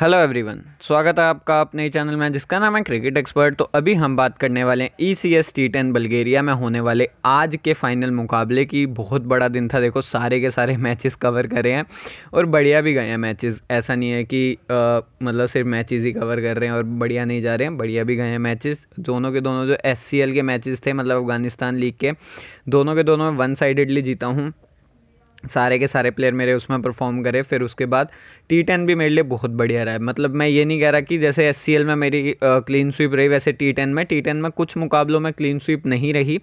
hello everyone स्वागत है आपका अपने चैनल में जिसका नाम है क्रिकेट एक्सपर्ट तो अभी हम बात करने वाले हैं E C S T ten Bulgaria में होने वाले आज के फाइनल मुकाबले की बहुत बड़ा दिन था देखो सारे के सारे मैचेस कवर करे हैं और बढ़िया भी गए हैं मैचेस ऐसा नहीं है कि आ, मतलब सिर्फ मैचेस ही कवर कर रहे हैं और बढ़िया नहीं जा रहे हैं बढ़िया भी गए हैं मैचेस दोनों के दोनों जो एस के मैचेस थे मतलब अफगानिस्तान लीग के दोनों के दोनों मैं वन साइडेडली जीता हूँ सारे के सारे प्लेयर मेरे उसमें परफॉर्म करे फिर उसके बाद टी टेन भी मेरे लिए बहुत बढ़िया रहा है मतलब मैं ये नहीं कह रहा कि जैसे एस सी एल में मेरी क्लीन स्वीप रही वैसे टी टेन में टी टेन में कुछ मुकाबलों में क्लीन स्वीप नहीं रही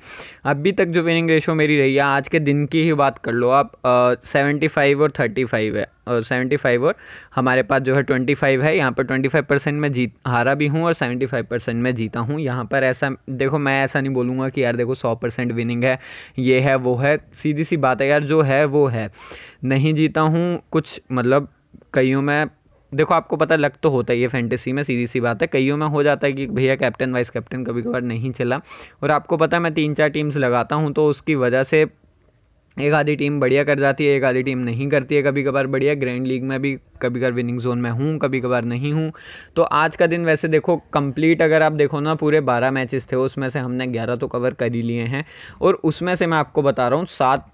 अभी तक जो विनिंग रेशो मेरी रही है आज के दिन की ही बात कर लो आप सेवेंटी फाइव और थर्टी फाइव है और सेवेंटी फाइव और हमारे पास जो है ट्वेंटी फाइव है यहाँ पर ट्वेंटी फाइव परसेंट मैं जीत हारा भी हूँ और सेवेंटी फाइव परसेंट मैं जीता हूँ यहाँ पर ऐसा देखो मैं ऐसा नहीं बोलूँगा कि यार देखो सौ परसेंट विनिंग है ये है वो है सीधी सी बात है यार जो है वो है है नहीं जीता हूँ कुछ मतलब कईयों में देखो आपको पता लग तो होता ही है फैंटेसी में सीधी सी बात है कईयों में हो जाता है कि भैया कैप्टन वाइस कैप्टन कभी कभार नहीं चला और आपको पता है मैं तीन चार टीम्स लगाता हूँ तो उसकी वजह से एक आधी टीम बढ़िया कर जाती है एक आधी टीम नहीं करती है कभी कभार बढ़िया ग्रैंड लीग में भी कभी कभार विनिंग जोन में हूँ कभी कभार नहीं हूँ तो आज का दिन वैसे देखो कंप्लीट अगर आप देखो ना पूरे बारह मैचेस थे उसमें से हमने ग्यारह तो कवर कर ही लिए हैं और उसमें से मैं आपको बता रहा हूँ सात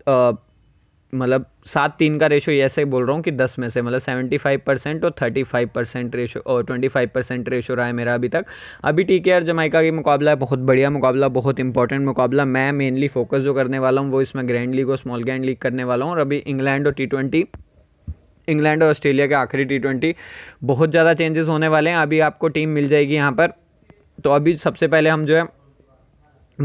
मतलब सात तीन का रेशो ये ऐसे बोल रहा हूँ कि दस में से मतलब सेवेंटी फाइव परसेंट और थर्टी फाइव परसेंट रेशो और ट्वेंटी फाइव परसेंट रेशो रहा है मेरा अभी तक अभी टी के आर जमाइका की मुकाबला है बहुत बढ़िया मुकाबला बहुत इंपॉर्टेंट मुकाबला मैं मेनली फोकस जो करने वाला हूँ वो इसमें ग्रैंड लीग और स्मॉल ग्रैंड लीग करने वाला हूँ और अभी इंग्लैंड और टी ट्वेंटी इंग्लैंड और ऑस्ट्रेलिया के आखिरी टी ट्वेंटी बहुत ज़्यादा चेंजेस होने वाले हैं अभी आपको टीम मिल जाएगी यहाँ पर तो अभी सबसे पहले हम जो है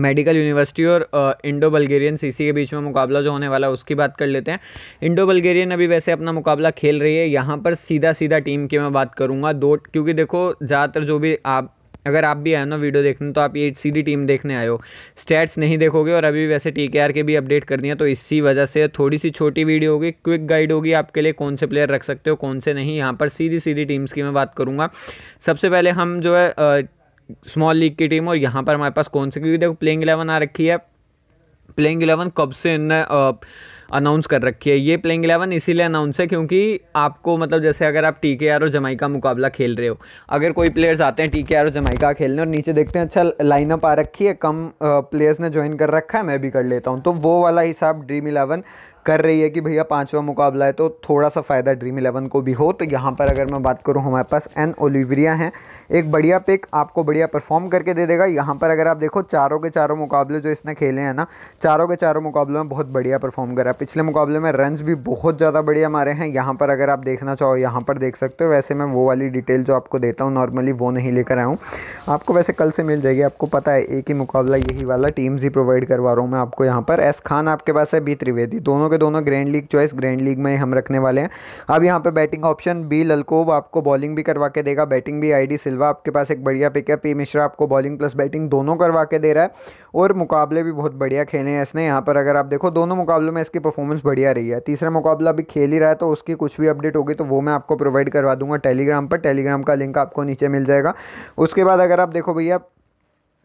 मेडिकल यूनिवर्सिटी और इंडो बल्गेरियन सीसी के बीच में मुकाबला जो होने वाला है उसकी बात कर लेते हैं इंडो बल्गेरियन अभी वैसे अपना मुकाबला खेल रही है यहाँ पर सीधा सीधा टीम की मैं बात करूँगा दो क्योंकि देखो ज़्यादातर जो भी आप अगर आप भी आए ना वीडियो देखने तो आप ये सीधी टीम देखने आए हो स्टैट्स नहीं देखोगे और अभी वैसे टी के भी अपडेट कर दिया तो इसी वजह से थोड़ी सी छोटी वीडियो होगी क्विक गाइड होगी आपके लिए कौन से प्लेयर रख सकते हो कौन से नहीं यहाँ पर सीधी सीधी टीम्स की मैं बात करूँगा सबसे पहले हम जो है स्मॉल लीग की टीम और यहाँ पर हमारे पास कौन सी क्योंकि देखो प्लेइंग इलेवन आ रखी है प्लेइंग इलेवन कब से इनने अनाउंस कर रखी है ये प्लेइंग इलेवन इसीलिए अनाउंस है क्योंकि आपको मतलब जैसे अगर आप टी के आर और जमाई का मुकाबला खेल रहे हो अगर कोई प्लेयर्स आते हैं टी के आर और जमाई का खेलने और नीचे देखते हैं अच्छा लाइनअप आ रखी है कम प्लेयर्स ने ज्वाइन कर रखा है मैं भी कर लेता हूँ तो वो वाला हिसाब ड्रीम इलेवन कर रही है कि भैया पांचवा मुकाबला है तो थोड़ा सा फ़ायदा ड्रीम इलेवन को भी हो तो यहाँ पर अगर मैं बात करूँ हमारे पास एन ओलिवरिया हैं एक बढ़िया पिक आपको बढ़िया परफॉर्म करके दे देगा यहाँ पर अगर आप देखो चारों के चारों मुकाबले जो इसने खेले हैं ना चारों के चारों मुकाबलों में बहुत बढ़िया परफॉर्म करा है पिछले मुकाबले में रन्स भी बहुत ज़्यादा बढ़िया मारे हैं यहाँ पर अगर आप देखना चाहो यहाँ पर देख सकते हो वैसे मैं वो वाली डिटेल जो आपको देता हूँ नॉर्मली वो नहीं लेकर आया हूँ आपको वैसे कल से मिल जाएगी आपको पता है एक ही मुकाबला यही वाला टीम्स ही प्रोवाइड करवा रहा हूँ मैं आपको यहाँ पर एस खान आपके पास है बी त्रिवेदी दोनों के दोनों grand league choice grand league में हम रखने वाले हैं अब यहाँ पर बैटिंग ऑप्शन बी ललकोव आपको बॉलिंग भी करवा के देगा बैटिंग भी आई सिल्वा आपके पास एक बढ़िया पिक है पी मिश्रा आपको बॉलिंग प्लस बैटिंग दोनों करवा के दे रहा है और मुकाबले भी बहुत बढ़िया खेले हैं इसने यहाँ पर अगर आप देखो दोनों मुकाबलों में इसकी परफॉर्मेंस बढ़िया रही है तीसरा मुकाबला अभी खेल ही रहा है तो उसकी कुछ भी अपडेट होगी तो वो मैं आपको प्रोवाइड करवा दूंगा टेलीग्राम पर टेलीग्राम का लिंक आपको नीचे मिल जाएगा उसके बाद अगर आप देखो भैया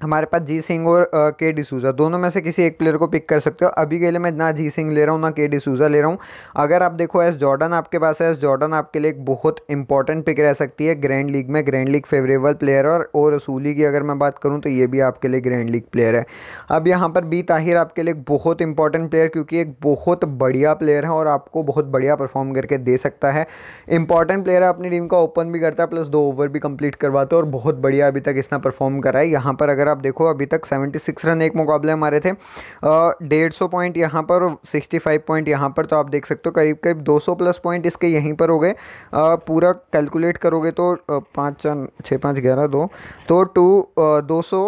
हमारे पास जी सिंह और के डिसूज़ा दोनों में से किसी एक प्लेयर को पिक कर सकते हो अभी के लिए मैं ना जी सिंह ले रहा हूँ ना के डिसूज़ा ले रहा हूँ अगर आप देखो एस जॉर्डन आपके पास है एस जॉर्डन आपके लिए एक बहुत इंपॉर्टेंट पिक रह सकती है ग्रैंड लीग में ग्रैंड लीग फेवरेबल प्लेयर और और रसूली की अगर मैं बात करूँ तो ये भी आपके लिए ग्रैंड लीग प्लेयर है अब यहाँ पर बी ताहिर आपके लिए बहुत इंपॉर्टेंट प्लेयर क्योंकि एक बहुत बढ़िया प्लेयर है और आपको बहुत बढ़िया परफॉर्म करके दे सकता है इंपॉर्टेंट प्लेयर है अपनी टीम का ओपन भी करता है प्लस दो ओवर भी कंप्लीट करवाता है और बहुत बढ़िया अभी तक इसने परफॉर्म करा है यहाँ पर अगर आप देखो अभी तक 76 रन एक मुकाबले में मारे थे डेढ़ सौ पॉइंट यहाँ पर 65 पॉइंट यहाँ पर तो आप देख सकते हो करीब करीब 200 प्लस पॉइंट इसके यहीं पर हो गए पूरा कैलकुलेट करोगे तो पाँच चार छः पाँच ग्यारह दो तो टू दो सौ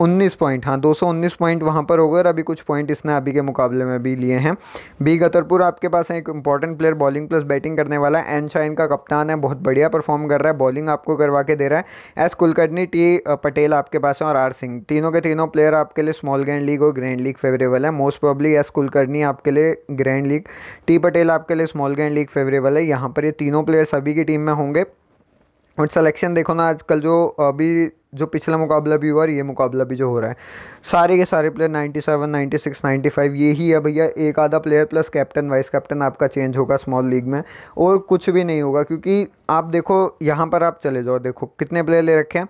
उन्नीस पॉइंट हाँ दो सौ उन्नीस पॉइंट वहाँ पर हो गए और अभी कुछ पॉइंट इसने अभी के मुकाबले में भी लिए हैं बी गतरपुर आपके पास एक important player bowling plus batting करने वाला है एन शाइन का कप्तान है बहुत बढ़िया परफॉर्म कर रहा है बॉलिंग आपको करवा के दे रहा है एस कुलकर्णी टी पटेल आपके पास है और आर सिंह तीनों के तीनों प्लेयर आपके लिए स्मॉल ग्रैंड लीग और ग्रैंड लीग फेवरेबल है मोस्ट प्रॉब्ली एस कुलकर्णी आपके लिए ग्रैंड लीग टी पटेल आपके लिए स्मॉल ग्रैंड लीग फेवरेबल है यहाँ पर ये तीनों प्लेयर सभी की टीम में होंगे और सिलेक्शन देखो ना आजकल जो अभी जो पिछला मुकाबला भी हुआ और ये मुकाबला भी जो हो रहा है सारे के सारे प्लेयर 97, 96, 95 ये ही है भैया एक आधा player plus captain vice captain आपका चेंज होगा स्मॉल लीग में और कुछ भी नहीं होगा क्योंकि आप देखो यहाँ पर आप चले जाओ देखो कितने प्लेयर ले रखे हैं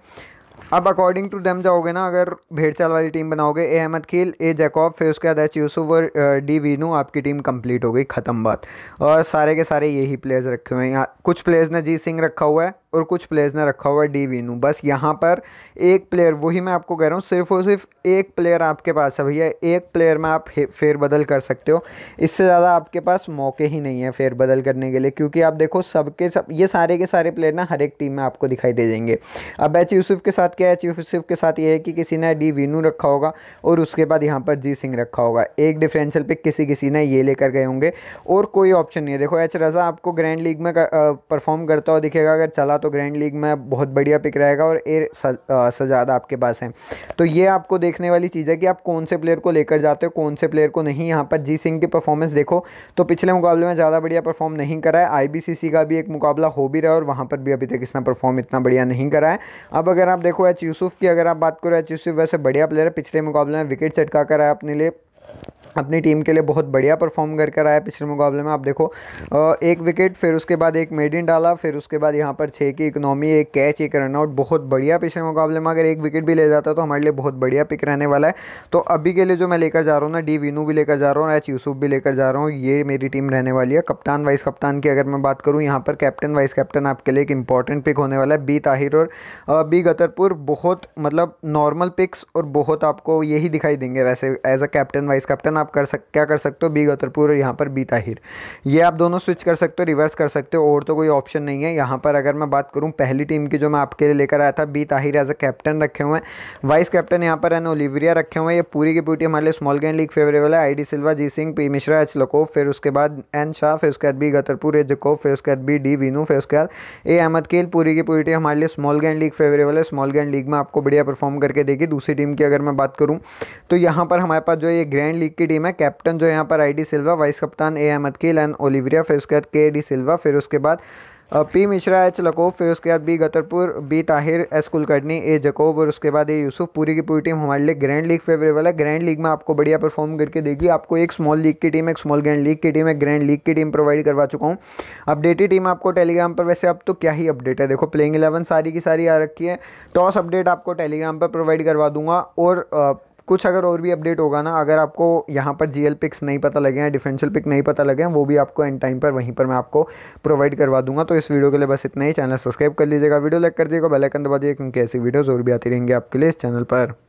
अब अकॉर्डिंग टू डेम जाओगे ना अगर भेड़चाल वाली टीम बनाओगे ए अहमद खेल ए जैकॉब फिर उसके बाद एच यूसुफ और डी वीनू आपकी टीम कंप्लीट हो गई ख़त्म बात और सारे के सारे यही प्लेयर्स रखे हुए हैं यहाँ कुछ प्लेयर्स ने जी सिंह रखा हुआ है और कुछ प्लेयर्स ने रखा हुआ है डी वीनू बस यहाँ पर एक प्लेयर वही मैं आपको कह रहा हूँ सिर्फ और सिर्फ एक प्लेयर आपके पास है भैया एक प्लेयर में आप फेरबदल कर सकते हो इससे ज़्यादा आपके पास मौके ही नहीं है बदल करने के लिए क्योंकि आप देखो सबके सब ये सारे के सारे प्लेयर ना हर एक टीम में आपको दिखाई दे देंगे अब एच यूसुफ के साथ क्या है एच यूसुफ के साथ ये है कि किसी ने डी वीनू रखा होगा और उसके बाद यहाँ पर जी सिंह रखा होगा एक डिफरेंशियल पिक किसी किसी ने ये लेकर गए होंगे और कोई ऑप्शन नहीं है देखो एच रज़ा आपको ग्रैंड लीग में परफॉर्म करता हुआ दिखेगा अगर चला तो तो ग्रैंड लीग में बहुत बढ़िया पिक रहेगा और एयर सजाद आपके पास है तो ये आपको देखने वाली चीज़ है कि आप कौन से प्लेयर को लेकर जाते हो कौन से प्लेयर को नहीं यहाँ पर जी सिंह की परफॉर्मेंस देखो तो पिछले मुकाबले में ज़्यादा बढ़िया परफॉर्म नहीं करा है आई का भी एक मुकाबला हो भी रहा है और वहाँ पर भी अभी तक इसने परफॉर्म इतना बढ़िया नहीं करा है अब अगर आप देखो एच यूसुफ़ की अगर आप बात करो एच यूसुफ वैसे बढ़िया प्लेयर है पिछले मुकाबले में विकेट चटका कर है अपने लिए अपनी टीम के लिए बहुत बढ़िया परफॉर्म कर कर आया पिछले मुकाबले में आप देखो एक विकेट फिर उसके बाद एक मेडिन डाला फिर उसके बाद यहाँ पर छः की इकनॉमी एक कैच एक रनआउट बहुत बढ़िया पिछले मुकाबले में अगर एक विकेट भी ले जाता तो हमारे लिए बहुत बढ़िया पिक रहने वाला है तो अभी के लिए जो मैं लेकर जा रहा हूँ ना डी विनू भी लेकर जा रहा हूँ एच यूसुफ भी लेकर जा रहा हूँ ये मेरी टीम रहने वाली है कप्तान वाइस कप्तान की अगर मैं बात करूँ यहाँ पर कैप्टन वाइस कैप्टन आपके लिए एक इंपॉर्टेंट पिक होने वाला है बी ताहिर और बी गतरपुर बहुत मतलब नॉर्मल पिक्स और बहुत आपको यही दिखाई देंगे वैसे as a captain vice captain आप कर सक क्या कर सकते हो बी गतरपुर और यहाँ पर बी ताहिर ये आप दोनों स्विच कर सकते हो रिवर्स कर सकते हो और तो कोई ऑप्शन नहीं है यहाँ पर अगर मैं बात करूँ पहली टीम की जो मैं आपके लिए लेकर आया था B Tahir as a captain रखे हुए हैं वाइस कैप्टन यहाँ पर एन ओलिवरिया रखे हुए हैं ये पूरी की पूरी हमारे लिए स्मॉल गेंड लीग फेवरेबल है I De Silva G Singh P Mishra H Lakov फिर उसके बाद एन शाह फिर उसके बाद बी गतरपुर एच जकोव फिर उसके बाद बी डी वीनू फिर उसके बाद ए अहमद केल पूरी की पूरी हमारे लिए स्मॉल गेंड लीग फेवरेबल है स्मॉल गेंड लीग में आपको बढ़िया परफॉर्म करके देगी दूसरी टीम की अगर मैं बात करूँ तो यहाँ पर हमारे पास जो ये ग्रैंड लीग की टीम है कैप्टन जो यहाँ पर आई डी सिल्वा वाइस कप्तान ए अहमद कील एंड ओलिविया फिर उसके बाद के डी सिल्वा फिर उसके बाद पी मिश्रा एच लकोव फिर उसके बाद B Gatarpur B Tahir S Kulkarni A Jacob और उसके बाद ए यूसुफ पूरी की पूरी टीम हमारे लिए ग्रैंड लीग फेवरेबल है ग्रैंड लीग में आपको बढ़िया परफॉर्म करके देगी आपको एक स्मॉल लीग की टीम एक स्मॉल ग्रैंड लीग की टीम एक ग्रैंड लीग की टीम प्रोवाइड करवा चुका हूँ अपडेटेड टीम आपको टेलीग्राम पर वैसे अब तो क्या ही अपडेट है देखो प्लेइंग इलेवन सारी की सारी आ रखी है टॉस अपडेट आपको टेलीग्राम पर प्रोवाइड करवा दूंगा और कुछ अगर और भी अपडेट होगा ना अगर आपको यहाँ पर जी पिक्स नहीं पता लगे हैं डिफरेंशियल पिक नहीं पता लगे हैं वो भी आपको एंड टाइम पर वहीं पर मैं आपको प्रोवाइड करवा दूंगा तो इस वीडियो के लिए बस इतना ही चैनल सब्सक्राइब कर लीजिएगा वीडियो लाइक कर दीजिएगा बेलाइकन दबा दिए क्योंकि ऐसी वीडियोज़ और भी आती रहेंगी आपके लिए इस चैनल पर